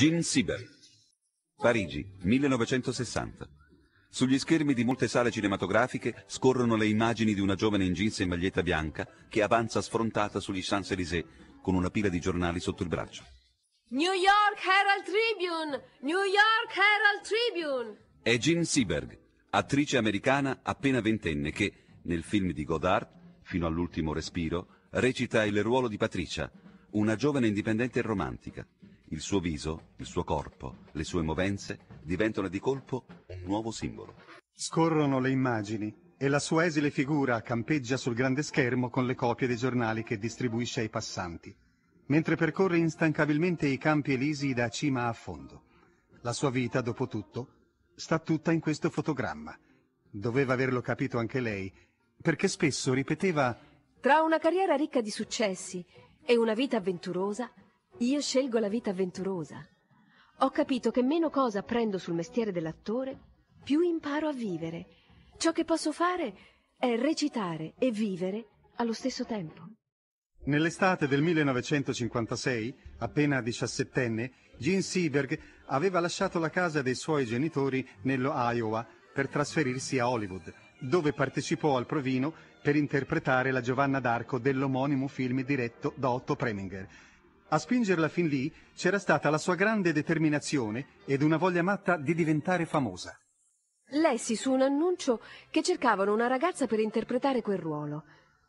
Jean Sieber. Parigi, 1960. Sugli schermi di molte sale cinematografiche scorrono le immagini di una giovane in jeans e maglietta bianca che avanza sfrontata sugli Champs-Élysées con una pila di giornali sotto il braccio. New York Herald Tribune! New York Herald Tribune! È Jean Sieberg, attrice americana appena ventenne che, nel film di Godard, fino all'ultimo respiro, recita il ruolo di Patricia, una giovane indipendente e romantica, il suo viso, il suo corpo, le sue movenze diventano di colpo un nuovo simbolo. Scorrono le immagini e la sua esile figura campeggia sul grande schermo con le copie dei giornali che distribuisce ai passanti, mentre percorre instancabilmente i campi elisi da cima a fondo. La sua vita, dopo tutto, sta tutta in questo fotogramma. Doveva averlo capito anche lei, perché spesso ripeteva Tra una carriera ricca di successi e una vita avventurosa, io scelgo la vita avventurosa. Ho capito che meno cosa apprendo sul mestiere dell'attore, più imparo a vivere. Ciò che posso fare è recitare e vivere allo stesso tempo. Nell'estate del 1956, appena diciassettenne, Gene Seberg aveva lasciato la casa dei suoi genitori nello Iowa per trasferirsi a Hollywood, dove partecipò al provino per interpretare la Giovanna d'Arco dell'omonimo film diretto da Otto Preminger. A spingerla fin lì c'era stata la sua grande determinazione ed una voglia matta di diventare famosa. Lessi su un annuncio che cercavano una ragazza per interpretare quel ruolo.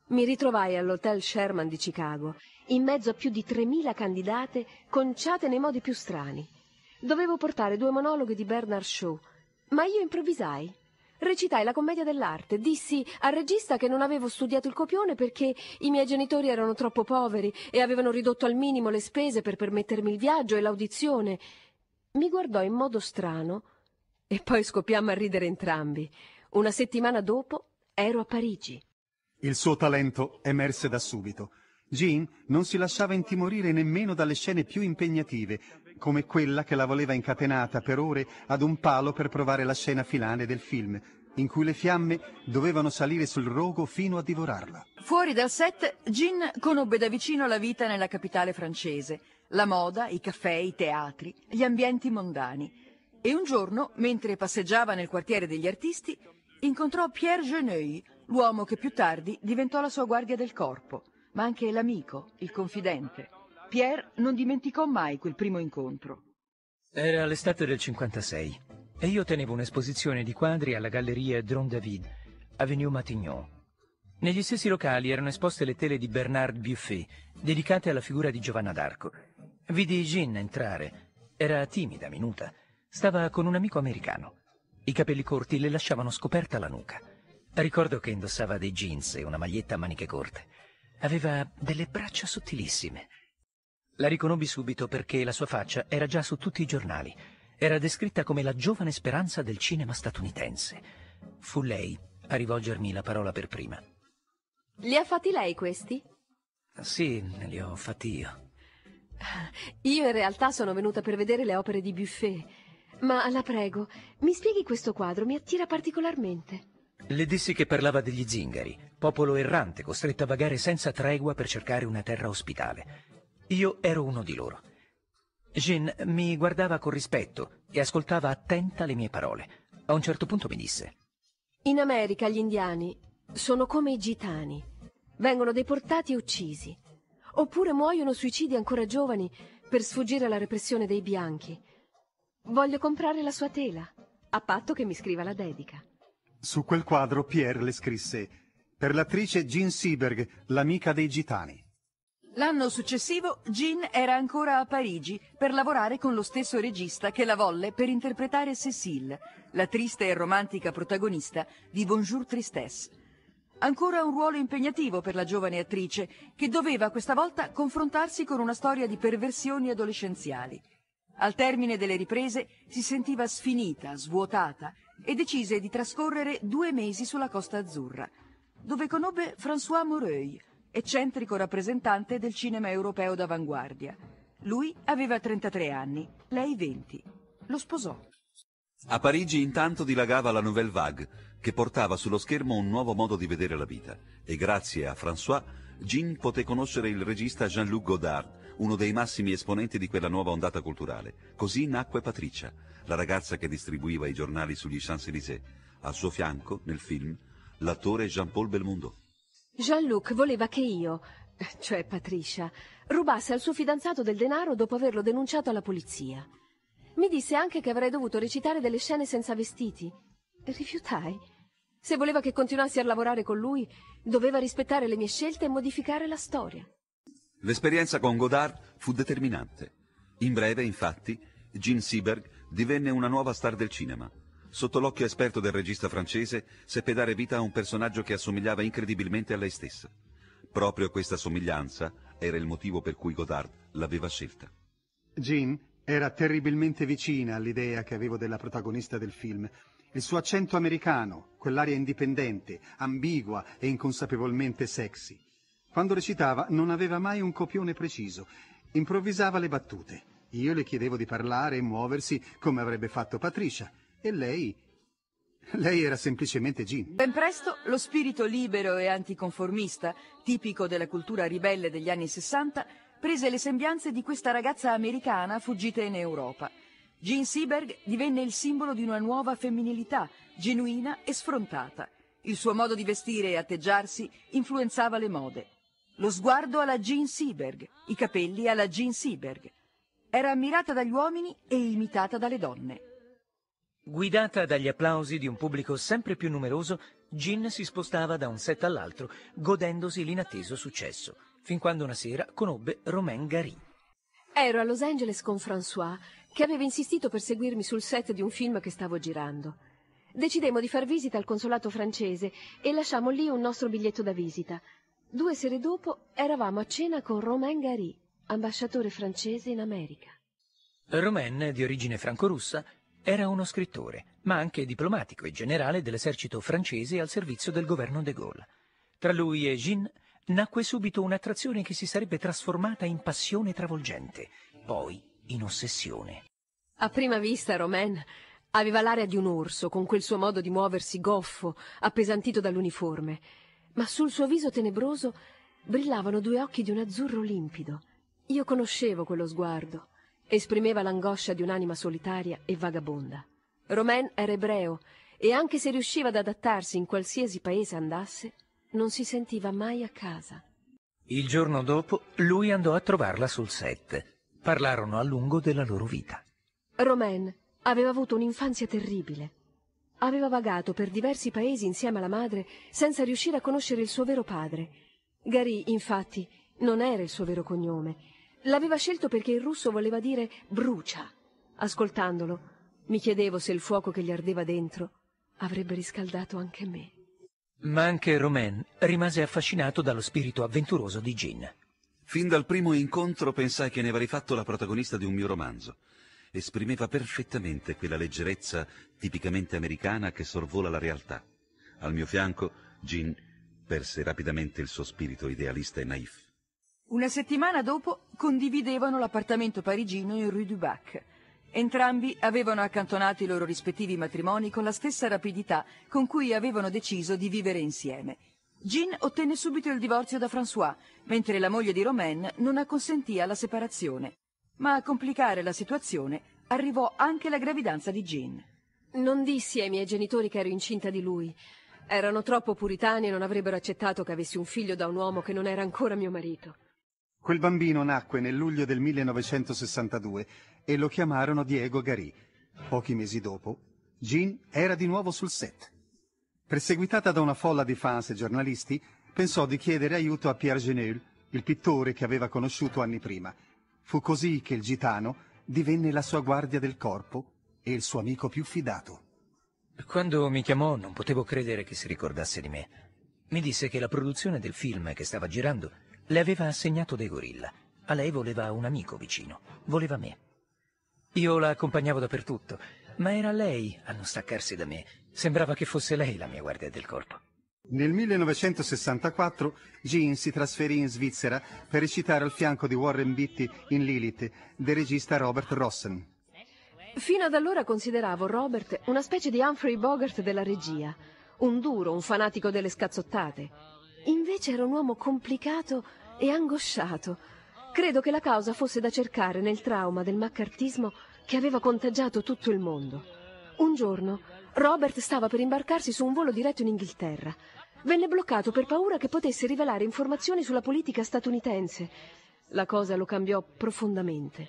Mi ritrovai all'Hotel Sherman di Chicago, in mezzo a più di 3.000 candidate conciate nei modi più strani. Dovevo portare due monologhi di Bernard Shaw, ma io improvvisai. Recitai la commedia dell'arte, dissi al regista che non avevo studiato il copione perché i miei genitori erano troppo poveri e avevano ridotto al minimo le spese per permettermi il viaggio e l'audizione. Mi guardò in modo strano e poi scoppiammo a ridere entrambi. Una settimana dopo ero a Parigi. Il suo talento emerse da subito. Jean non si lasciava intimorire nemmeno dalle scene più impegnative, come quella che la voleva incatenata per ore ad un palo per provare la scena finale del film, in cui le fiamme dovevano salire sul rogo fino a divorarla. Fuori dal set, Jean conobbe da vicino la vita nella capitale francese, la moda, i caffè, i teatri, gli ambienti mondani. E un giorno, mentre passeggiava nel quartiere degli artisti, incontrò Pierre Geneuil, l'uomo che più tardi diventò la sua guardia del corpo, ma anche l'amico, il confidente. Pierre non dimenticò mai quel primo incontro. Era l'estate del 56 e io tenevo un'esposizione di quadri alla galleria Dron David, Avenue Matignon. Negli stessi locali erano esposte le tele di Bernard Buffet, dedicate alla figura di Giovanna d'Arco. Vidi Jean entrare. Era timida, minuta. Stava con un amico americano. I capelli corti le lasciavano scoperta la nuca. Ricordo che indossava dei jeans e una maglietta a maniche corte. Aveva delle braccia sottilissime. La riconobbi subito perché la sua faccia era già su tutti i giornali era descritta come la giovane speranza del cinema statunitense. Fu lei a rivolgermi la parola per prima. Li ha fatti lei questi? Sì, li ho fatti io. Io in realtà sono venuta per vedere le opere di Buffet. Ma la prego, mi spieghi questo quadro, mi attira particolarmente. Le dissi che parlava degli zingari, popolo errante costretto a vagare senza tregua per cercare una terra ospitale. Io ero uno di loro. Jean mi guardava con rispetto e ascoltava attenta le mie parole. A un certo punto mi disse: In America gli indiani sono come i gitani. Vengono deportati e uccisi. Oppure muoiono suicidi ancora giovani per sfuggire alla repressione dei bianchi. Voglio comprare la sua tela, a patto che mi scriva la dedica. Su quel quadro Pierre le scrisse: Per l'attrice Jean Seberg, l'amica dei gitani. L'anno successivo Jean era ancora a Parigi per lavorare con lo stesso regista che la volle per interpretare Cécile, la triste e romantica protagonista di Bonjour Tristesse. Ancora un ruolo impegnativo per la giovane attrice che doveva questa volta confrontarsi con una storia di perversioni adolescenziali. Al termine delle riprese si sentiva sfinita, svuotata e decise di trascorrere due mesi sulla Costa Azzurra, dove conobbe François Moreuil, eccentrico rappresentante del cinema europeo d'avanguardia. Lui aveva 33 anni, lei 20. Lo sposò. A Parigi intanto dilagava la Nouvelle Vague, che portava sullo schermo un nuovo modo di vedere la vita. E grazie a François, Jean poté conoscere il regista Jean-Luc Godard, uno dei massimi esponenti di quella nuova ondata culturale. Così nacque Patricia, la ragazza che distribuiva i giornali sugli Champs-Élysées. Al suo fianco, nel film, l'attore Jean-Paul Belmondo. Jean-Luc voleva che io, cioè Patricia, rubasse al suo fidanzato del denaro dopo averlo denunciato alla polizia. Mi disse anche che avrei dovuto recitare delle scene senza vestiti. Rifiutai. Se voleva che continuassi a lavorare con lui, doveva rispettare le mie scelte e modificare la storia. L'esperienza con Godard fu determinante. In breve, infatti, Gene Seberg divenne una nuova star del cinema sotto l'occhio esperto del regista francese, seppe dare vita a un personaggio che assomigliava incredibilmente a lei stessa. Proprio questa somiglianza era il motivo per cui Godard l'aveva scelta. Jean era terribilmente vicina all'idea che avevo della protagonista del film. Il suo accento americano, quell'aria indipendente, ambigua e inconsapevolmente sexy. Quando recitava non aveva mai un copione preciso, improvvisava le battute. Io le chiedevo di parlare e muoversi come avrebbe fatto Patricia e lei... Lei era semplicemente Jean. Ben presto lo spirito libero e anticonformista, tipico della cultura ribelle degli anni 60, prese le sembianze di questa ragazza americana fuggita in Europa. Jean Seberg divenne il simbolo di una nuova femminilità, genuina e sfrontata. Il suo modo di vestire e atteggiarsi influenzava le mode. Lo sguardo alla Jean Seberg, i capelli alla Jean Seberg. Era ammirata dagli uomini e imitata dalle donne. Guidata dagli applausi di un pubblico sempre più numeroso, Gin si spostava da un set all'altro, godendosi l'inatteso successo, fin quando una sera conobbe Romain Gary. Ero a Los Angeles con François, che aveva insistito per seguirmi sul set di un film che stavo girando. Decidemmo di far visita al consolato francese e lasciammo lì un nostro biglietto da visita. Due sere dopo eravamo a cena con Romain Gary, ambasciatore francese in America. Romain, di origine franco-russa, era uno scrittore, ma anche diplomatico e generale dell'esercito francese al servizio del governo de Gaulle. Tra lui e Jean nacque subito un'attrazione che si sarebbe trasformata in passione travolgente, poi in ossessione. A prima vista, Romain aveva l'aria di un orso, con quel suo modo di muoversi goffo, appesantito dall'uniforme, ma sul suo viso tenebroso brillavano due occhi di un azzurro limpido. Io conoscevo quello sguardo esprimeva l'angoscia di un'anima solitaria e vagabonda. Romain era ebreo e anche se riusciva ad adattarsi in qualsiasi paese andasse, non si sentiva mai a casa. Il giorno dopo lui andò a trovarla sul set. Parlarono a lungo della loro vita. Romain aveva avuto un'infanzia terribile. Aveva vagato per diversi paesi insieme alla madre senza riuscire a conoscere il suo vero padre. Gary, infatti, non era il suo vero cognome L'aveva scelto perché il russo voleva dire brucia. Ascoltandolo, mi chiedevo se il fuoco che gli ardeva dentro avrebbe riscaldato anche me. Ma anche Romain rimase affascinato dallo spirito avventuroso di Jean. Fin dal primo incontro pensai che ne avrei fatto la protagonista di un mio romanzo. Esprimeva perfettamente quella leggerezza tipicamente americana che sorvola la realtà. Al mio fianco, Jean perse rapidamente il suo spirito idealista e naif. Una settimana dopo condividevano l'appartamento parigino in Rue du Bac. Entrambi avevano accantonato i loro rispettivi matrimoni con la stessa rapidità con cui avevano deciso di vivere insieme. Jean ottenne subito il divorzio da François, mentre la moglie di Romain non acconsentì alla separazione. Ma a complicare la situazione arrivò anche la gravidanza di Jean. Non dissi ai miei genitori che ero incinta di lui. Erano troppo puritani e non avrebbero accettato che avessi un figlio da un uomo che non era ancora mio marito. Quel bambino nacque nel luglio del 1962 e lo chiamarono Diego Garì. Pochi mesi dopo, Jean era di nuovo sul set. Perseguitata da una folla di fans e giornalisti, pensò di chiedere aiuto a Pierre Geneul, il pittore che aveva conosciuto anni prima. Fu così che il gitano divenne la sua guardia del corpo e il suo amico più fidato. Quando mi chiamò non potevo credere che si ricordasse di me. Mi disse che la produzione del film che stava girando le aveva assegnato dei gorilla. A lei voleva un amico vicino. Voleva me. Io la accompagnavo dappertutto, ma era lei a non staccarsi da me. Sembrava che fosse lei la mia guardia del corpo. Nel 1964 Jean si trasferì in Svizzera per recitare al fianco di Warren Beatty in Lilith, del regista Robert Rossen. Fino ad allora consideravo Robert una specie di Humphrey Bogart della regia, un duro, un fanatico delle scazzottate. Invece era un uomo complicato e angosciato. Credo che la causa fosse da cercare nel trauma del maccartismo che aveva contagiato tutto il mondo. Un giorno Robert stava per imbarcarsi su un volo diretto in Inghilterra. Venne bloccato per paura che potesse rivelare informazioni sulla politica statunitense. La cosa lo cambiò profondamente.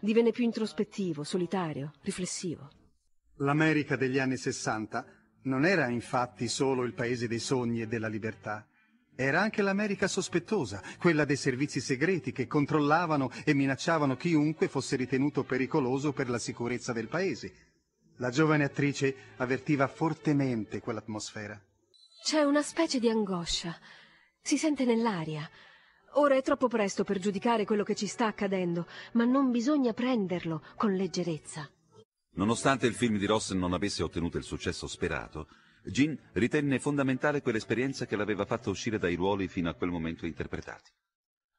Divenne più introspettivo, solitario, riflessivo. L'America degli anni Sessanta non era infatti solo il paese dei sogni e della libertà era anche l'America sospettosa, quella dei servizi segreti che controllavano e minacciavano chiunque fosse ritenuto pericoloso per la sicurezza del paese. La giovane attrice avvertiva fortemente quell'atmosfera. C'è una specie di angoscia. Si sente nell'aria. Ora è troppo presto per giudicare quello che ci sta accadendo, ma non bisogna prenderlo con leggerezza. Nonostante il film di Ross non avesse ottenuto il successo sperato, Jean ritenne fondamentale quell'esperienza che l'aveva fatta uscire dai ruoli fino a quel momento interpretati.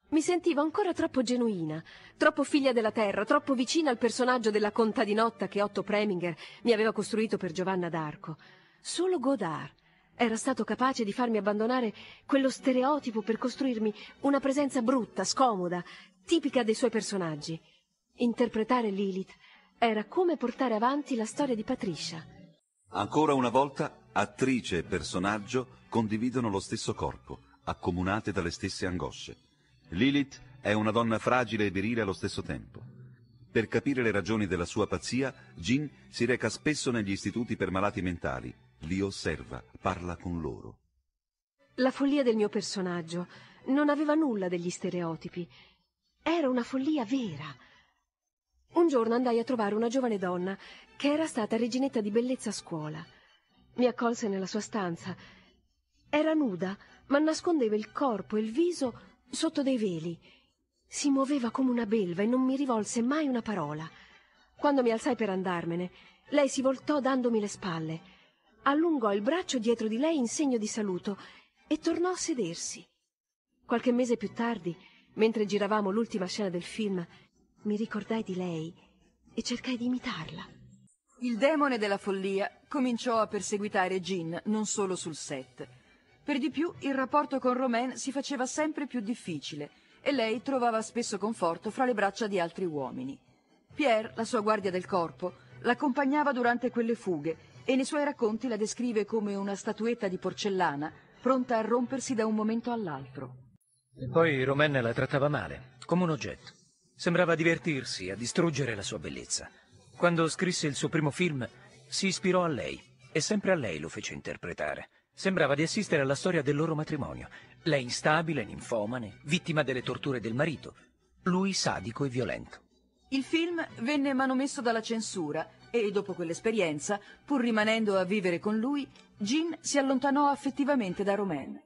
Mi sentivo ancora troppo genuina, troppo figlia della terra, troppo vicina al personaggio della contadinotta che Otto Preminger mi aveva costruito per Giovanna d'Arco. Solo Godard era stato capace di farmi abbandonare quello stereotipo per costruirmi una presenza brutta, scomoda, tipica dei suoi personaggi. Interpretare Lilith era come portare avanti la storia di Patricia. Ancora una volta Attrice e personaggio condividono lo stesso corpo, accomunate dalle stesse angosce. Lilith è una donna fragile e virile allo stesso tempo. Per capire le ragioni della sua pazzia, Jean si reca spesso negli istituti per malati mentali, li osserva, parla con loro. La follia del mio personaggio non aveva nulla degli stereotipi. Era una follia vera. Un giorno andai a trovare una giovane donna che era stata reginetta di bellezza a scuola. Mi accolse nella sua stanza. Era nuda, ma nascondeva il corpo e il viso sotto dei veli. Si muoveva come una belva e non mi rivolse mai una parola. Quando mi alzai per andarmene, lei si voltò dandomi le spalle, allungò il braccio dietro di lei in segno di saluto e tornò a sedersi. Qualche mese più tardi, mentre giravamo l'ultima scena del film, mi ricordai di lei e cercai di imitarla. Il demone della follia cominciò a perseguitare Jean non solo sul set. Per di più il rapporto con Romain si faceva sempre più difficile e lei trovava spesso conforto fra le braccia di altri uomini. Pierre, la sua guardia del corpo, l'accompagnava durante quelle fughe e nei suoi racconti la descrive come una statuetta di porcellana pronta a rompersi da un momento all'altro. E poi Romain la trattava male, come un oggetto. Sembrava divertirsi a distruggere la sua bellezza. Quando scrisse il suo primo film, si ispirò a lei e sempre a lei lo fece interpretare. Sembrava di assistere alla storia del loro matrimonio. Lei instabile, ninfomane, vittima delle torture del marito. Lui sadico e violento. Il film venne manomesso dalla censura e dopo quell'esperienza, pur rimanendo a vivere con lui, Jean si allontanò affettivamente da Romain.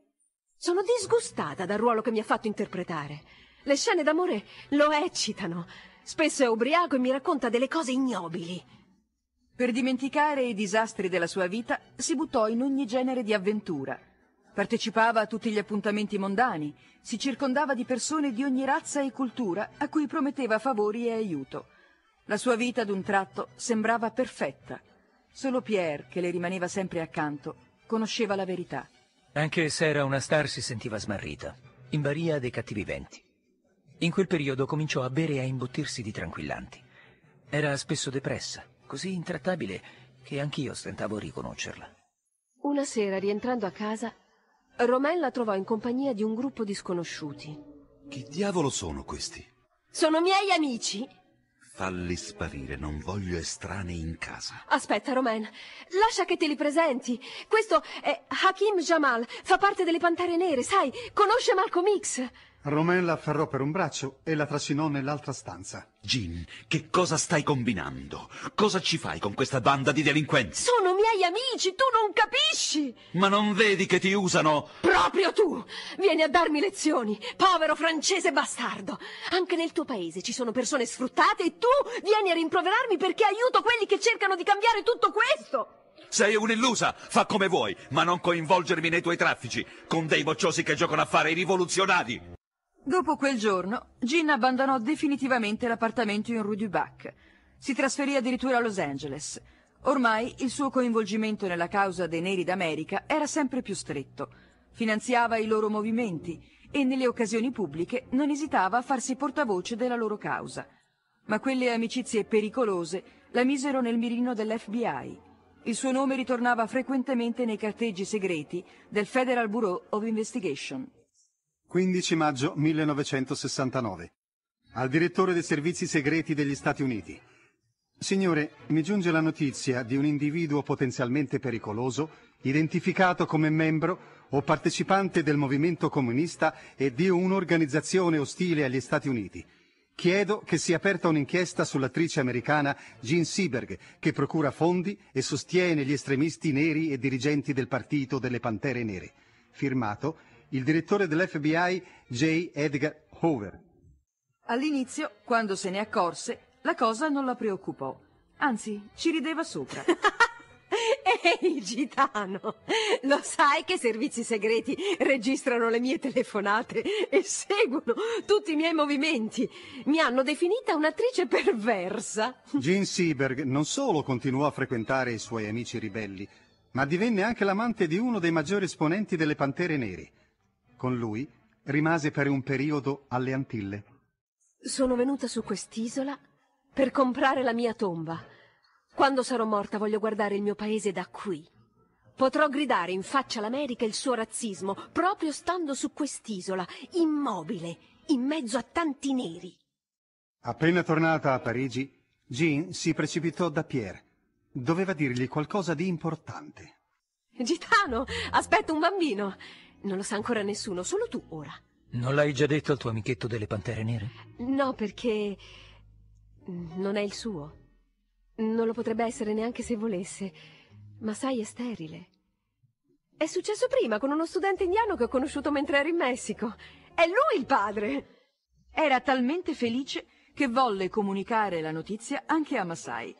Sono disgustata dal ruolo che mi ha fatto interpretare. Le scene d'amore lo eccitano, Spesso è ubriaco e mi racconta delle cose ignobili. Per dimenticare i disastri della sua vita, si buttò in ogni genere di avventura. Partecipava a tutti gli appuntamenti mondani, si circondava di persone di ogni razza e cultura a cui prometteva favori e aiuto. La sua vita d'un tratto sembrava perfetta. Solo Pierre, che le rimaneva sempre accanto, conosceva la verità. Anche se era una star si sentiva smarrita, in baria dei cattivi venti. In quel periodo cominciò a bere e a imbottirsi di tranquillanti. Era spesso depressa, così intrattabile che anch'io stentavo a riconoscerla. Una sera, rientrando a casa, Romain la trovò in compagnia di un gruppo di sconosciuti. Chi diavolo sono questi? Sono miei amici. Falli sparire, non voglio estranei in casa. Aspetta, Romain, lascia che te li presenti. Questo è Hakim Jamal, fa parte delle Pantere Nere, sai, conosce Malcolm X. Romain la afferrò per un braccio e la trascinò nell'altra stanza. Jean, che cosa stai combinando? Cosa ci fai con questa banda di delinquenti? Sono miei amici, tu non capisci! Ma non vedi che ti usano? Proprio tu! Vieni a darmi lezioni, povero francese bastardo! Anche nel tuo paese ci sono persone sfruttate e tu vieni a rimproverarmi perché aiuto quelli che cercano di cambiare tutto questo! Sei un'illusa, fa come vuoi, ma non coinvolgermi nei tuoi traffici, con dei mocciosi che giocano a fare i rivoluzionari! Dopo quel giorno, Gin abbandonò definitivamente l'appartamento in Rue du Bac. Si trasferì addirittura a Los Angeles. Ormai il suo coinvolgimento nella causa dei neri d'America era sempre più stretto. Finanziava i loro movimenti e nelle occasioni pubbliche non esitava a farsi portavoce della loro causa. Ma quelle amicizie pericolose la misero nel mirino dell'FBI. Il suo nome ritornava frequentemente nei carteggi segreti del Federal Bureau of Investigation. 15 maggio 1969. Al direttore dei servizi segreti degli Stati Uniti. Signore, mi giunge la notizia di un individuo potenzialmente pericoloso, identificato come membro o partecipante del movimento comunista e di un'organizzazione ostile agli Stati Uniti. Chiedo che sia aperta un'inchiesta sull'attrice americana Jean Seberg, che procura fondi e sostiene gli estremisti neri e dirigenti del partito delle Pantere Nere. Firmato il direttore dell'FBI J. Edgar Hoover. All'inizio, quando se ne accorse, la cosa non la preoccupò. Anzi, ci rideva sopra. Ehi, gitano, lo sai che i servizi segreti registrano le mie telefonate e seguono tutti i miei movimenti. Mi hanno definita un'attrice perversa. Jean Seberg non solo continuò a frequentare i suoi amici ribelli, ma divenne anche l'amante di uno dei maggiori esponenti delle Pantere Nere, con lui rimase per un periodo alle Antille. Sono venuta su quest'isola per comprare la mia tomba. Quando sarò morta voglio guardare il mio paese da qui. Potrò gridare in faccia all'America il suo razzismo, proprio stando su quest'isola, immobile, in mezzo a tanti neri. Appena tornata a Parigi, Jean si precipitò da Pierre. Doveva dirgli qualcosa di importante. Gitano, aspetta un bambino. Non lo sa ancora nessuno, solo tu ora. Non l'hai già detto al tuo amichetto delle Pantere Nere? No, perché non è il suo. Non lo potrebbe essere neanche se volesse. Ma sai, è sterile. È successo prima con uno studente indiano che ho conosciuto mentre ero in Messico. È lui il padre! Era talmente felice che volle comunicare la notizia anche a Masai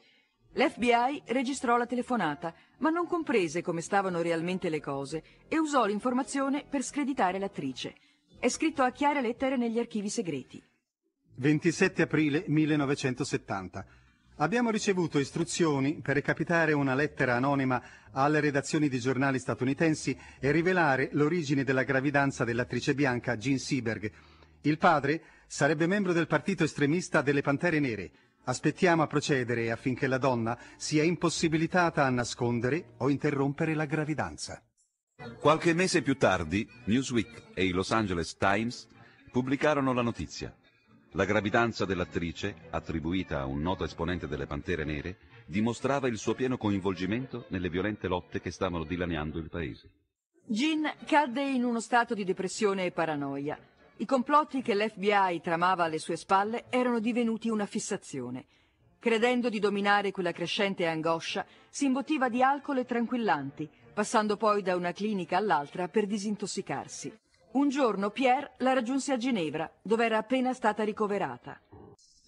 L'FBI registrò la telefonata, ma non comprese come stavano realmente le cose e usò l'informazione per screditare l'attrice. È scritto a chiare lettere negli archivi segreti. 27 aprile 1970. Abbiamo ricevuto istruzioni per recapitare una lettera anonima alle redazioni di giornali statunitensi e rivelare l'origine della gravidanza dell'attrice bianca Jean Seberg. Il padre sarebbe membro del partito estremista delle Pantere Nere, Aspettiamo a procedere affinché la donna sia impossibilitata a nascondere o interrompere la gravidanza. Qualche mese più tardi, Newsweek e i Los Angeles Times pubblicarono la notizia. La gravidanza dell'attrice, attribuita a un noto esponente delle Pantere Nere, dimostrava il suo pieno coinvolgimento nelle violente lotte che stavano dilaniando il paese. Jean cadde in uno stato di depressione e paranoia. I complotti che l'FBI tramava alle sue spalle erano divenuti una fissazione. Credendo di dominare quella crescente angoscia, si imbottiva di alcol e tranquillanti, passando poi da una clinica all'altra per disintossicarsi. Un giorno Pierre la raggiunse a Ginevra, dove era appena stata ricoverata.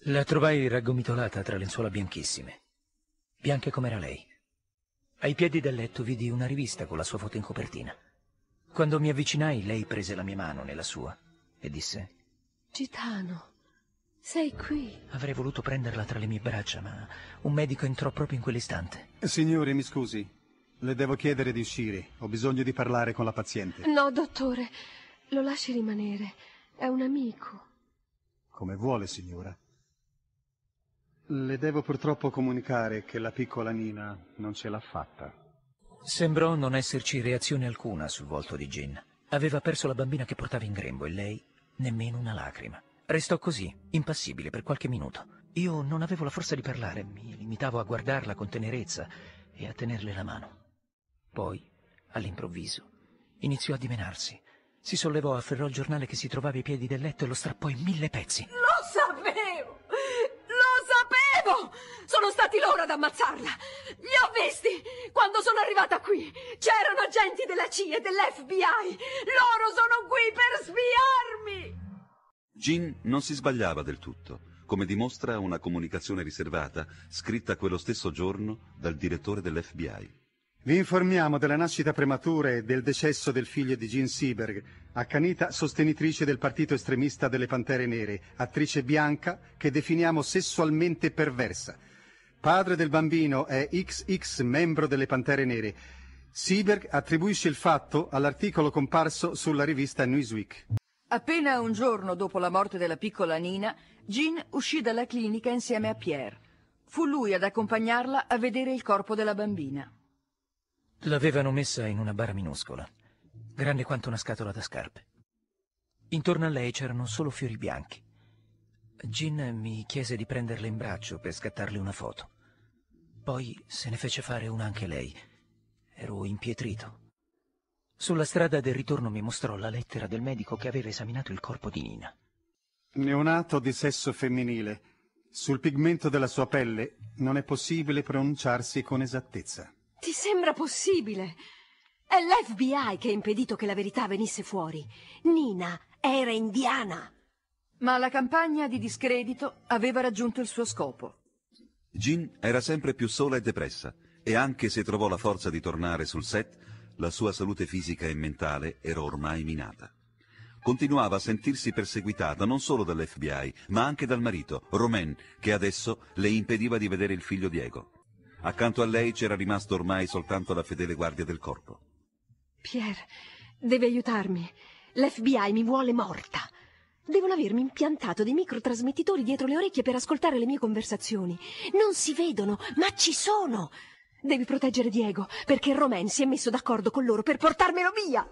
La trovai raggomitolata tra lenzuola bianchissime, bianche com'era lei. Ai piedi del letto vidi una rivista con la sua foto in copertina. Quando mi avvicinai, lei prese la mia mano nella sua e disse Gitano, sei qui. Avrei voluto prenderla tra le mie braccia, ma un medico entrò proprio in quell'istante. Signore, mi scusi. Le devo chiedere di uscire. Ho bisogno di parlare con la paziente. No, dottore. Lo lasci rimanere. È un amico. Come vuole, signora. Le devo purtroppo comunicare che la piccola Nina non ce l'ha fatta. Sembrò non esserci reazione alcuna sul volto di Gin. Aveva perso la bambina che portava in grembo e lei nemmeno una lacrima. Restò così, impassibile, per qualche minuto. Io non avevo la forza di parlare, mi limitavo a guardarla con tenerezza e a tenerle la mano. Poi, all'improvviso, iniziò a dimenarsi. Si sollevò, afferrò il giornale che si trovava ai piedi del letto e lo strappò in mille pezzi. Lo so! Sono stati loro ad ammazzarla! Li ho visti! Quando sono arrivata qui c'erano agenti della CIA e dell'FBI! Loro sono qui per sviarmi! Jean non si sbagliava del tutto, come dimostra una comunicazione riservata scritta quello stesso giorno dal direttore dell'FBI. Vi informiamo della nascita prematura e del decesso del figlio di Jean Sieberg, accanita sostenitrice del partito estremista delle Pantere Nere, attrice bianca che definiamo sessualmente perversa, Padre del bambino è XX membro delle Pantere Nere. Sieberg attribuisce il fatto all'articolo comparso sulla rivista Newsweek. Appena un giorno dopo la morte della piccola Nina, Jean uscì dalla clinica insieme a Pierre. Fu lui ad accompagnarla a vedere il corpo della bambina. L'avevano messa in una bara minuscola, grande quanto una scatola da scarpe. Intorno a lei c'erano solo fiori bianchi. Gin mi chiese di prenderla in braccio per scattarle una foto. Poi se ne fece fare una anche lei. Ero impietrito. Sulla strada del ritorno mi mostrò la lettera del medico che aveva esaminato il corpo di Nina. Neonato di sesso femminile. Sul pigmento della sua pelle non è possibile pronunciarsi con esattezza. Ti sembra possibile? È l'FBI che ha impedito che la verità venisse fuori. Nina era indiana. Ma la campagna di discredito aveva raggiunto il suo scopo. Jean era sempre più sola e depressa, e anche se trovò la forza di tornare sul set, la sua salute fisica e mentale era ormai minata. Continuava a sentirsi perseguitata non solo dall'FBI, ma anche dal marito, Romain, che adesso le impediva di vedere il figlio Diego. Accanto a lei c'era rimasto ormai soltanto la fedele guardia del corpo. Pierre, deve aiutarmi. L'FBI mi vuole morta. Devono avermi impiantato dei microtrasmettitori dietro le orecchie per ascoltare le mie conversazioni. Non si vedono, ma ci sono! Devi proteggere Diego, perché Romain si è messo d'accordo con loro per portarmelo via!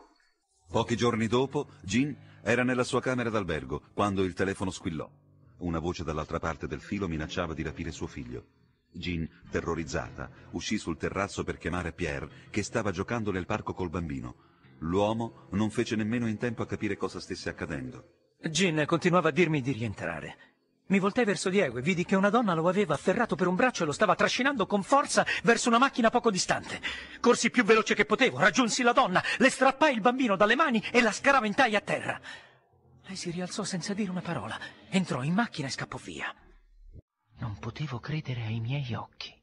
Pochi giorni dopo, Jean era nella sua camera d'albergo quando il telefono squillò. Una voce dall'altra parte del filo minacciava di rapire suo figlio. Jean, terrorizzata, uscì sul terrazzo per chiamare Pierre, che stava giocando nel parco col bambino. L'uomo non fece nemmeno in tempo a capire cosa stesse accadendo. Gin continuava a dirmi di rientrare. Mi voltai verso Diego e vidi che una donna lo aveva afferrato per un braccio e lo stava trascinando con forza verso una macchina poco distante. Corsi più veloce che potevo, raggiunsi la donna, le strappai il bambino dalle mani e la scaraventai a terra. Lei si rialzò senza dire una parola, entrò in macchina e scappò via. Non potevo credere ai miei occhi.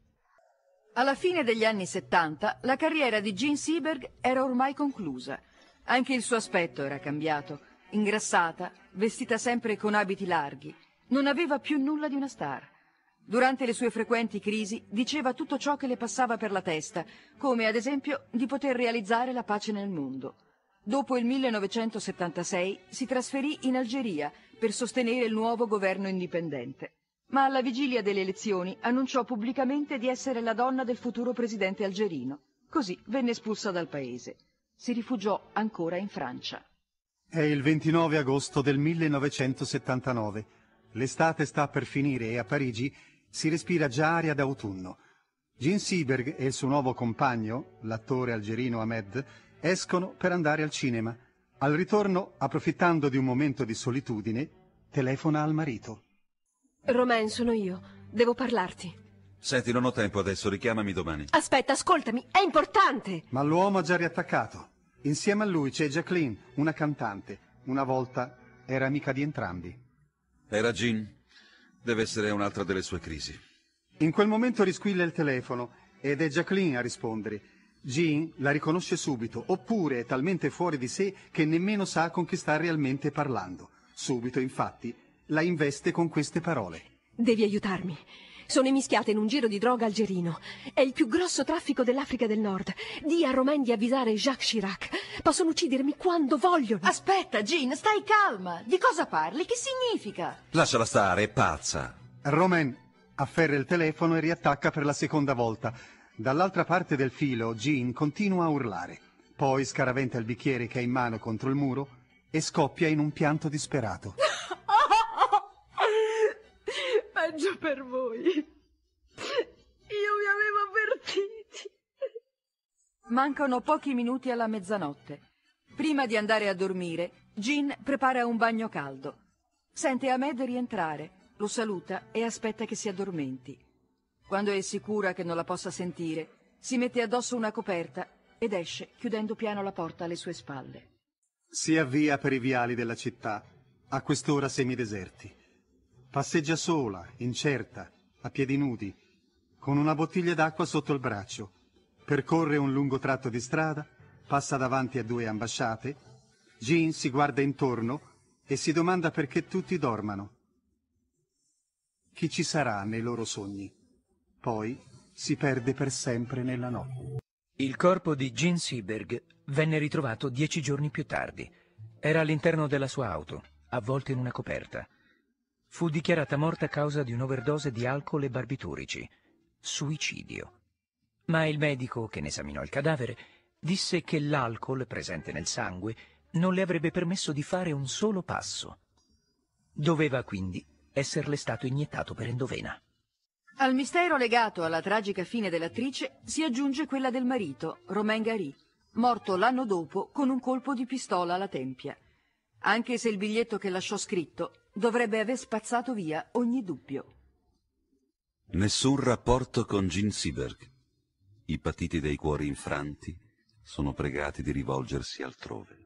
Alla fine degli anni 70 la carriera di Gene Seberg era ormai conclusa. Anche il suo aspetto era cambiato ingrassata, vestita sempre con abiti larghi, non aveva più nulla di una star. Durante le sue frequenti crisi diceva tutto ciò che le passava per la testa, come ad esempio di poter realizzare la pace nel mondo. Dopo il 1976 si trasferì in Algeria per sostenere il nuovo governo indipendente. Ma alla vigilia delle elezioni annunciò pubblicamente di essere la donna del futuro presidente algerino. Così venne espulsa dal paese. Si rifugiò ancora in Francia. È il 29 agosto del 1979. L'estate sta per finire e a Parigi si respira già aria d'autunno. Gene Seberg e il suo nuovo compagno, l'attore algerino Ahmed, escono per andare al cinema. Al ritorno, approfittando di un momento di solitudine, telefona al marito. Romain, sono io. Devo parlarti. Senti, non ho tempo adesso, richiamami domani. Aspetta, ascoltami, è importante! Ma l'uomo ha già riattaccato. Insieme a lui c'è Jacqueline, una cantante. Una volta era amica di entrambi. Era Jean. Deve essere un'altra delle sue crisi. In quel momento risquilla il telefono ed è Jacqueline a rispondere. Jean la riconosce subito, oppure è talmente fuori di sé che nemmeno sa con chi sta realmente parlando. Subito, infatti, la investe con queste parole. Devi aiutarmi. Sono mischiata in un giro di droga algerino. È il più grosso traffico dell'Africa del Nord. Di a Romain di avvisare Jacques Chirac. Possono uccidermi quando vogliono. Aspetta, Jean, stai calma. Di cosa parli? Che significa? Lasciala stare, è pazza. Romain afferra il telefono e riattacca per la seconda volta. Dall'altra parte del filo, Jean continua a urlare. Poi scaraventa il bicchiere che ha in mano contro il muro e scoppia in un pianto disperato. peggio per voi. Io vi avevo avvertiti. Mancano pochi minuti alla mezzanotte. Prima di andare a dormire, Jean prepara un bagno caldo. Sente Ahmed rientrare, lo saluta e aspetta che si addormenti. Quando è sicura che non la possa sentire, si mette addosso una coperta ed esce, chiudendo piano la porta alle sue spalle. Si avvia per i viali della città, a quest'ora semideserti. Passeggia sola, incerta, a piedi nudi, con una bottiglia d'acqua sotto il braccio. Percorre un lungo tratto di strada, passa davanti a due ambasciate. Jean si guarda intorno e si domanda perché tutti dormano. Chi ci sarà nei loro sogni? Poi si perde per sempre nella notte. Il corpo di Jean Seberg venne ritrovato dieci giorni più tardi. Era all'interno della sua auto, avvolto in una coperta fu dichiarata morta a causa di un'overdose di alcol e barbiturici. Suicidio. Ma il medico che ne esaminò il cadavere disse che l'alcol presente nel sangue non le avrebbe permesso di fare un solo passo. Doveva quindi esserle stato iniettato per endovena. Al mistero legato alla tragica fine dell'attrice si aggiunge quella del marito, Romain Gary, morto l'anno dopo con un colpo di pistola alla tempia. Anche se il biglietto che lasciò scritto dovrebbe aver spazzato via ogni dubbio. Nessun rapporto con Gene Seberg. I patiti dei cuori infranti sono pregati di rivolgersi altrove.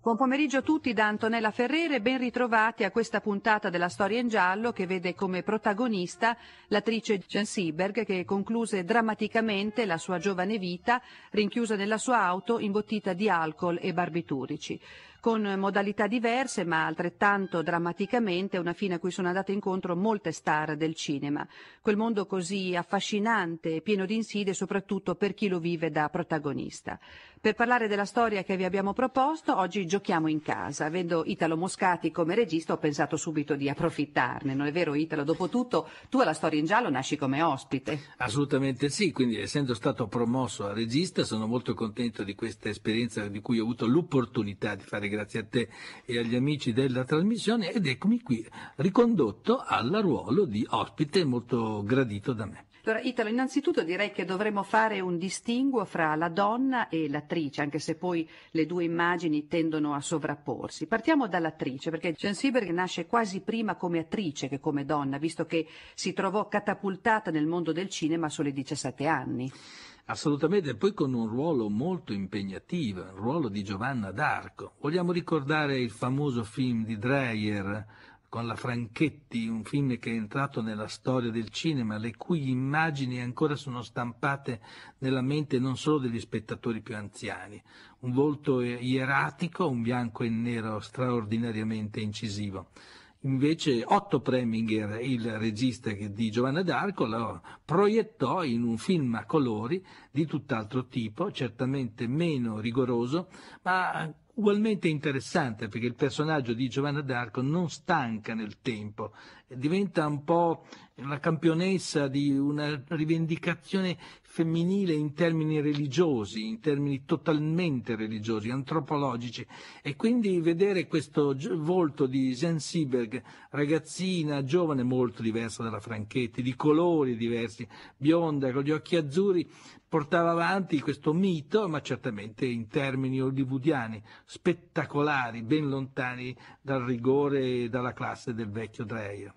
Buon pomeriggio a tutti da Antonella Ferrere, ben ritrovati a questa puntata della Storia in giallo che vede come protagonista l'attrice Jan Sieberg che concluse drammaticamente la sua giovane vita rinchiusa nella sua auto imbottita di alcol e barbiturici con modalità diverse ma altrettanto drammaticamente una fine a cui sono andate incontro molte star del cinema. Quel mondo così affascinante, pieno di inside soprattutto per chi lo vive da protagonista. Per parlare della storia che vi abbiamo proposto, oggi giochiamo in casa. Avendo Italo Moscati come regista ho pensato subito di approfittarne. Non è vero Italo? Dopotutto tu alla storia in giallo nasci come ospite. Assolutamente sì, quindi essendo stato promosso a regista sono molto contento di questa esperienza di cui ho avuto l'opportunità di fare grazie grazie a te e agli amici della trasmissione ed eccomi qui ricondotto al ruolo di ospite molto gradito da me. Allora, Italo, innanzitutto direi che dovremmo fare un distinguo fra la donna e l'attrice, anche se poi le due immagini tendono a sovrapporsi. Partiamo dall'attrice, perché Jen Sieberg nasce quasi prima come attrice che come donna, visto che si trovò catapultata nel mondo del cinema a soli 17 anni. Assolutamente, poi con un ruolo molto impegnativo, il ruolo di Giovanna d'Arco. Vogliamo ricordare il famoso film di Dreyer con la Franchetti, un film che è entrato nella storia del cinema, le cui immagini ancora sono stampate nella mente non solo degli spettatori più anziani. Un volto ieratico, un bianco e nero straordinariamente incisivo. Invece Otto Preminger, il regista di Giovanna d'Arco, la proiettò in un film a colori di tutt'altro tipo, certamente meno rigoroso, ma ugualmente interessante perché il personaggio di Giovanna d'Arco non stanca nel tempo, diventa un po' la campionessa di una rivendicazione femminile in termini religiosi, in termini totalmente religiosi, antropologici. E quindi vedere questo volto di Jen Sieberg, ragazzina, giovane, molto diversa dalla Franchetti, di colori diversi, bionda, con gli occhi azzurri, portava avanti questo mito, ma certamente in termini hollywoodiani, spettacolari, ben lontani dal rigore e dalla classe del vecchio Dreyer.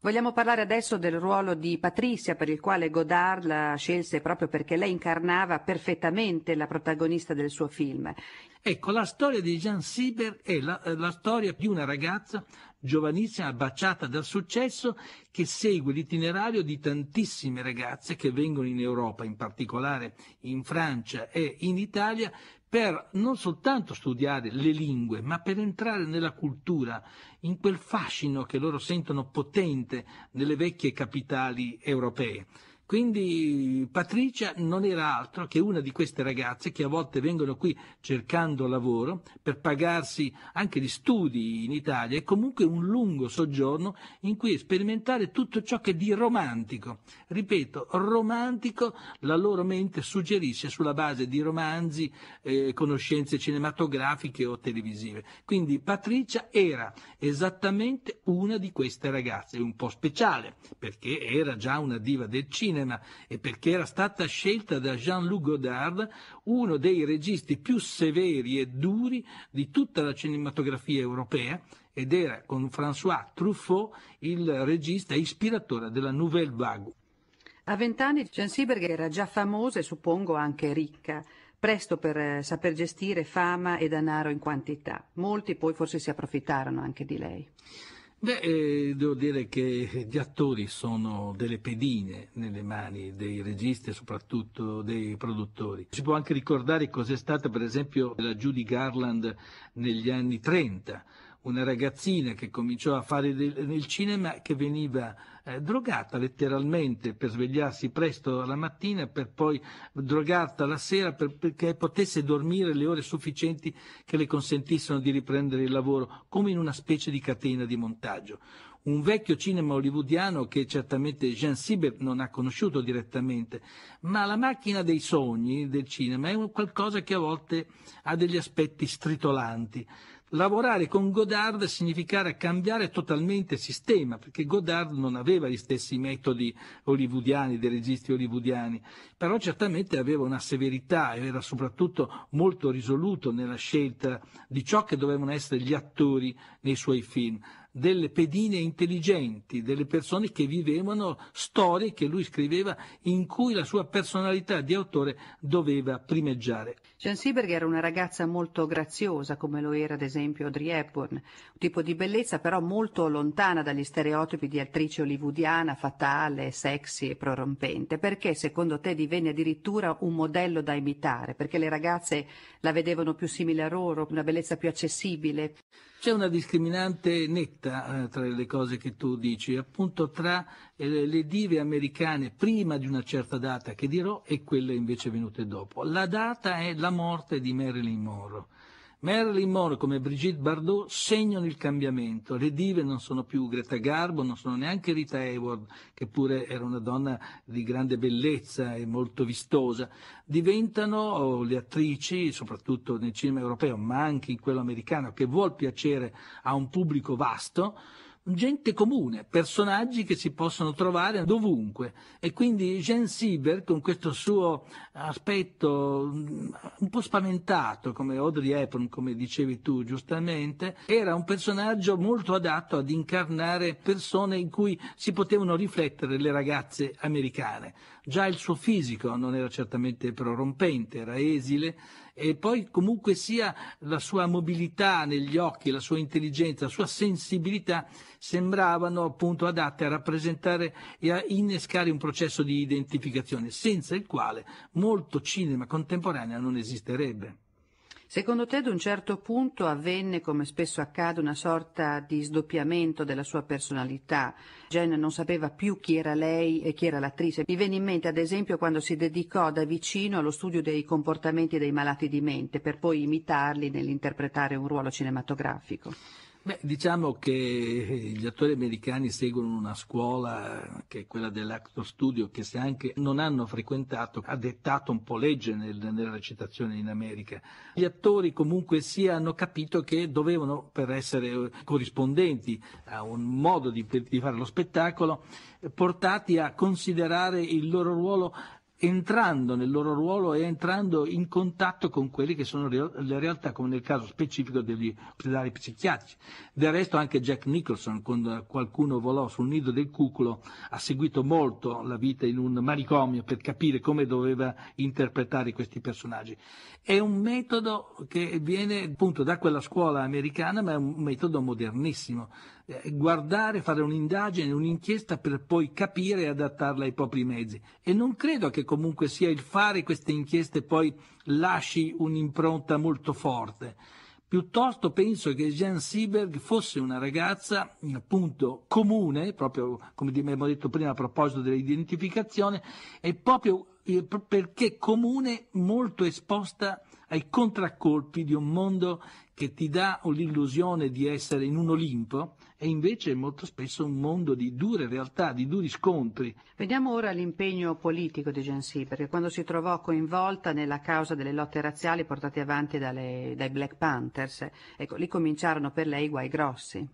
Vogliamo parlare adesso del ruolo di Patricia, per il quale Godard la scelse proprio perché lei incarnava perfettamente la protagonista del suo film. Ecco, la storia di Jean Sieber è la, eh, la storia di una ragazza giovanissima, baciata dal successo, che segue l'itinerario di tantissime ragazze che vengono in Europa, in particolare in Francia e in Italia, per non soltanto studiare le lingue, ma per entrare nella cultura, in quel fascino che loro sentono potente nelle vecchie capitali europee. Quindi Patricia non era altro che una di queste ragazze che a volte vengono qui cercando lavoro per pagarsi anche gli studi in Italia e comunque un lungo soggiorno in cui sperimentare tutto ciò che di romantico, ripeto, romantico la loro mente suggerisce sulla base di romanzi, eh, conoscenze cinematografiche o televisive. Quindi Patricia era esattamente una di queste ragazze, un po' speciale perché era già una diva del cinema cinema e perché era stata scelta da Jean-Luc Godard, uno dei registi più severi e duri di tutta la cinematografia europea ed era con François Truffaut il regista ispiratore della Nouvelle Vague. A vent'anni Censiberg era già famosa e suppongo anche ricca presto per eh, saper gestire fama e denaro in quantità. Molti poi forse si approfittarono anche di lei. Beh, eh, devo dire che gli attori sono delle pedine nelle mani dei registi e soprattutto dei produttori. Si può anche ricordare cos'è stata per esempio la Judy Garland negli anni 30, una ragazzina che cominciò a fare del, nel cinema che veniva eh, drogata letteralmente per svegliarsi presto la mattina, per poi drogata la sera per, perché potesse dormire le ore sufficienti che le consentissero di riprendere il lavoro, come in una specie di catena di montaggio un vecchio cinema hollywoodiano che certamente Jean Siebert non ha conosciuto direttamente, ma la macchina dei sogni del cinema è qualcosa che a volte ha degli aspetti stritolanti lavorare con Godard significava cambiare totalmente il sistema, perché Godard non aveva gli stessi metodi hollywoodiani, dei registi hollywoodiani, però certamente aveva una severità e era soprattutto molto risoluto nella scelta di ciò che dovevano essere gli attori nei suoi film delle pedine intelligenti, delle persone che vivevano storie che lui scriveva in cui la sua personalità di autore doveva primeggiare. Jan Sieberg era una ragazza molto graziosa, come lo era ad esempio Audrey Hepburn, un tipo di bellezza però molto lontana dagli stereotipi di attrice hollywoodiana, fatale, sexy e prorompente. Perché secondo te divenne addirittura un modello da imitare? Perché le ragazze la vedevano più simile a loro, una bellezza più accessibile? C'è una discriminante netta eh, tra le cose che tu dici, appunto tra le dive americane prima di una certa data che dirò e quelle invece venute dopo. La data è la morte di Marilyn Monroe. Marilyn Monroe come Brigitte Bardot segnano il cambiamento, le dive non sono più Greta Garbo, non sono neanche Rita Hayward, che pure era una donna di grande bellezza e molto vistosa, diventano oh, le attrici, soprattutto nel cinema europeo, ma anche in quello americano, che vuol piacere a un pubblico vasto, gente comune, personaggi che si possono trovare dovunque. E quindi Jean Sieber, con questo suo aspetto mm, un po' spaventato, come Audrey Hepburn, come dicevi tu giustamente, era un personaggio molto adatto ad incarnare persone in cui si potevano riflettere le ragazze americane. Già il suo fisico non era certamente prorompente, era esile, e poi comunque sia la sua mobilità negli occhi, la sua intelligenza, la sua sensibilità sembravano appunto adatte a rappresentare e a innescare un processo di identificazione, senza il quale molto cinema contemporaneo non esisterebbe. Secondo te ad un certo punto avvenne, come spesso accade, una sorta di sdoppiamento della sua personalità? Jen non sapeva più chi era lei e chi era l'attrice. Mi viene in mente, ad esempio, quando si dedicò da vicino allo studio dei comportamenti dei malati di mente, per poi imitarli nell'interpretare un ruolo cinematografico. Beh, diciamo che gli attori americani seguono una scuola che è quella dell'actor studio che se anche non hanno frequentato ha dettato un po' legge nel, nella recitazione in America. Gli attori comunque sia sì, hanno capito che dovevano, per essere eh, corrispondenti a un modo di, di fare lo spettacolo, portati a considerare il loro ruolo entrando nel loro ruolo e entrando in contatto con quelle che sono le realtà, come nel caso specifico degli ospedali psichiatrici. Del resto anche Jack Nicholson, quando qualcuno volò sul nido del cuculo, ha seguito molto la vita in un manicomio per capire come doveva interpretare questi personaggi. È un metodo che viene appunto da quella scuola americana, ma è un metodo modernissimo. Eh, guardare, fare un'indagine, un'inchiesta per poi capire e adattarla ai propri mezzi. E non credo che comunque sia il fare queste inchieste poi lasci un'impronta molto forte. Piuttosto penso che Jean Sieberg fosse una ragazza appunto comune, proprio come abbiamo detto prima a proposito dell'identificazione, e proprio eh, perché comune molto esposta ai contraccolpi di un mondo che ti dà l'illusione di essere in un Olimpo e invece è molto spesso un mondo di dure realtà, di duri scontri. Vediamo ora l'impegno politico di Gensi, perché quando si trovò coinvolta nella causa delle lotte razziali portate avanti dalle, dai Black Panthers, ecco, lì cominciarono per lei i guai grossi.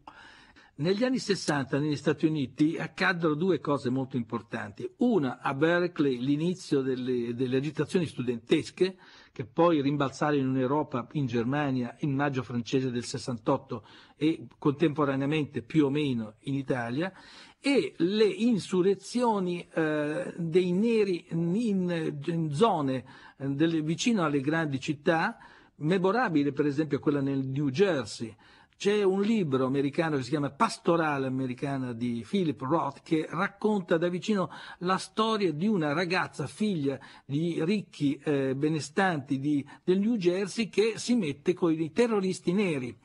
Negli anni 60 negli Stati Uniti accaddero due cose molto importanti. Una a Berkeley, l'inizio delle, delle agitazioni studentesche, che poi rimbalzare in Europa, in Germania, in maggio francese del 68 e contemporaneamente più o meno in Italia, e le insurrezioni eh, dei neri in, in zone eh, vicino alle grandi città, memorabile per esempio quella nel New Jersey, c'è un libro americano che si chiama Pastorale americana di Philip Roth che racconta da vicino la storia di una ragazza figlia di ricchi eh, benestanti di, del New Jersey che si mette con i terroristi neri.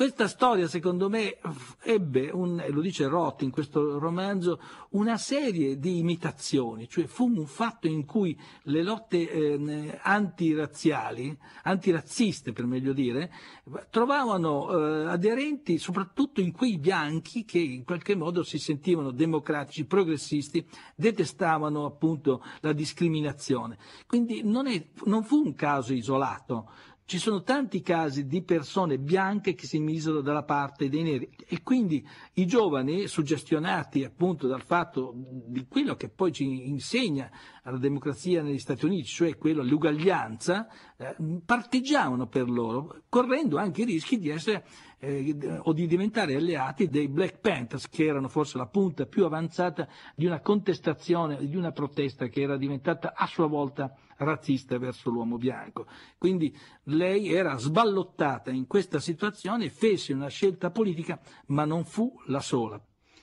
Questa storia, secondo me, ebbe, un, lo dice Roth in questo romanzo, una serie di imitazioni, cioè fu un fatto in cui le lotte eh, antirazziali, antirazziste per meglio dire, trovavano eh, aderenti soprattutto in quei bianchi che in qualche modo si sentivano democratici, progressisti, detestavano appunto la discriminazione. Quindi non, è, non fu un caso isolato. Ci sono tanti casi di persone bianche che si misero dalla parte dei neri e quindi i giovani, suggestionati appunto dal fatto di quello che poi ci insegna la democrazia negli Stati Uniti, cioè quello, l'uguaglianza, eh, parteggiavano per loro, correndo anche i rischi di essere eh, o di diventare alleati dei Black Panthers, che erano forse la punta più avanzata di una contestazione, di una protesta che era diventata a sua volta razzista verso l'uomo bianco. Quindi lei era sballottata in questa situazione, fece una scelta politica, ma non fu la sola.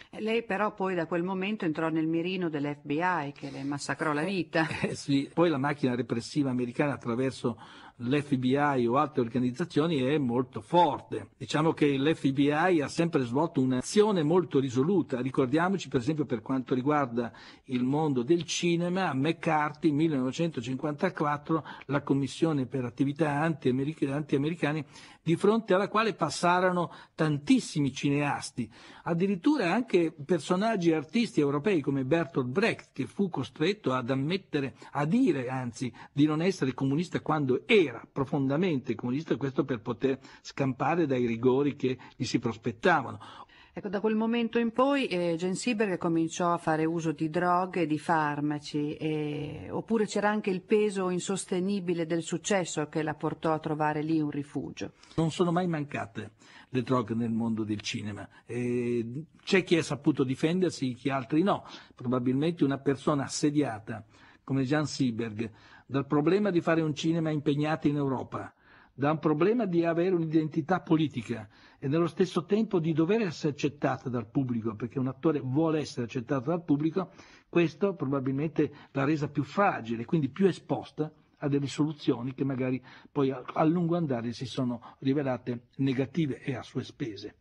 Eh, lei però poi da quel momento entrò nel mirino dell'FBI che le massacrò la vita. Eh, sì. Poi la macchina repressiva americana attraverso l'FBI o altre organizzazioni è molto forte. Diciamo che l'FBI ha sempre svolto un'azione molto risoluta. Ricordiamoci per esempio per quanto riguarda il mondo del cinema, a McCarthy 1954 la Commissione per attività anti-americane di fronte alla quale passarono tantissimi cineasti, addirittura anche personaggi artisti europei come Bertolt Brecht che fu costretto ad ammettere, a dire anzi, di non essere comunista quando era era profondamente comunista, e questo per poter scampare dai rigori che gli si prospettavano. Ecco, da quel momento in poi eh, Sieberg cominciò a fare uso di droghe, e di farmaci, eh, oppure c'era anche il peso insostenibile del successo che la portò a trovare lì un rifugio. Non sono mai mancate le droghe nel mondo del cinema. Eh, c'è chi ha saputo difendersi, chi altri no. Probabilmente una persona assediata come Jan Sieberg dal problema di fare un cinema impegnato in Europa, da un problema di avere un'identità politica e nello stesso tempo di dover essere accettata dal pubblico, perché un attore vuole essere accettato dal pubblico, questo probabilmente l'ha resa più fragile, quindi più esposta a delle soluzioni che magari poi a, lungo andare si sono rivelate negative e a sue spese.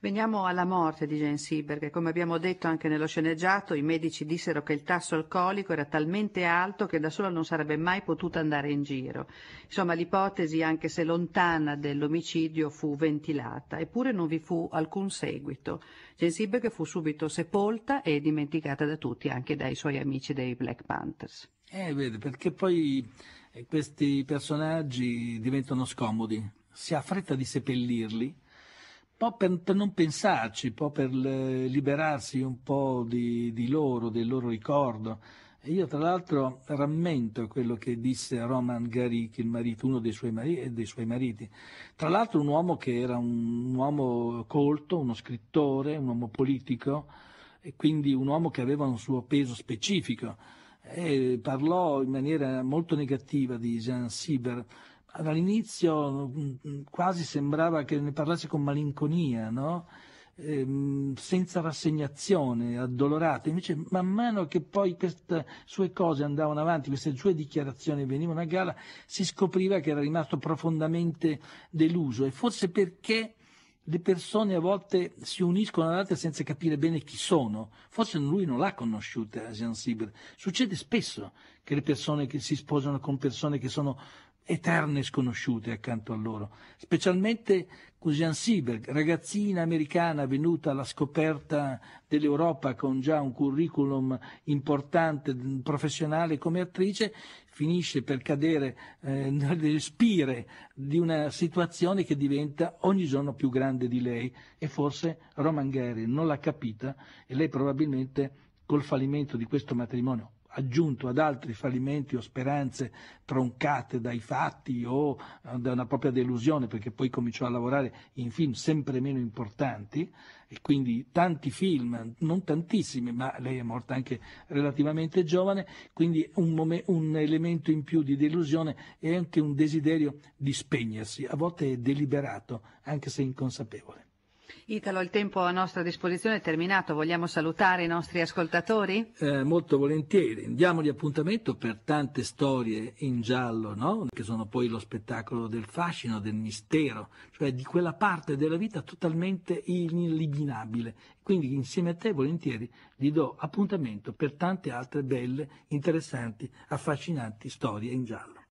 Veniamo alla morte di Jane Sieber, che come abbiamo detto anche nello sceneggiato, i medici dissero che il tasso alcolico era talmente alto che da sola non sarebbe mai potuta andare in giro. Insomma, l'ipotesi, anche se lontana, dell'omicidio fu ventilata, eppure non vi fu alcun seguito. Jane Sieber fu subito sepolta e dimenticata da tutti, anche dai suoi amici dei Black Panthers. Eh, vede, perché poi eh, questi personaggi diventano scomodi, si ha fretta di seppellirli po' per, per, non pensarci, un po' per liberarsi un po' di, di loro, del loro ricordo. E io tra l'altro rammento quello che disse Roman Garrick, marito, uno dei suoi, mari, eh, dei suoi, mariti. Tra l'altro un uomo che era un, un uomo colto, uno scrittore, un uomo politico, e quindi un uomo che aveva un suo peso specifico. E parlò in maniera molto negativa di Jean Sieber all'inizio mm, mm, quasi sembrava che ne parlasse con malinconia, no? Ehm, senza rassegnazione, addolorata, invece man mano che poi queste sue cose andavano avanti, queste sue dichiarazioni venivano a gala, si scopriva che era rimasto profondamente deluso e forse perché le persone a volte si uniscono ad altre senza capire bene chi sono. Forse lui non l'ha conosciuta Jean Sibir. Succede spesso che le persone che si sposano con persone che sono eterne sconosciute accanto a loro, specialmente Kusian Sieberg, ragazzina americana venuta alla scoperta dell'Europa con già un curriculum importante professionale come attrice, finisce per cadere eh, nelle spire di una situazione che diventa ogni giorno più grande di lei e forse Roman Gary non l'ha capita e lei probabilmente col fallimento di questo matrimonio aggiunto ad altri fallimenti o speranze troncate dai fatti o eh, da una propria delusione, perché poi cominciò a lavorare in film sempre meno importanti, e quindi tanti film, non tantissimi, ma lei è morta anche relativamente giovane, quindi un, mom- un elemento in più di delusione e anche un desiderio di spegnersi, a volte deliberato, anche se inconsapevole. Italo, il tempo a nostra disposizione è terminato. Vogliamo salutare i nostri ascoltatori? Eh, molto volentieri. Diamogli appuntamento per tante storie in giallo, no? che sono poi lo spettacolo del fascino, del mistero, cioè di quella parte della vita totalmente ineliminabile. Quindi insieme a te volentieri gli do appuntamento per tante altre belle, interessanti, affascinanti storie in giallo.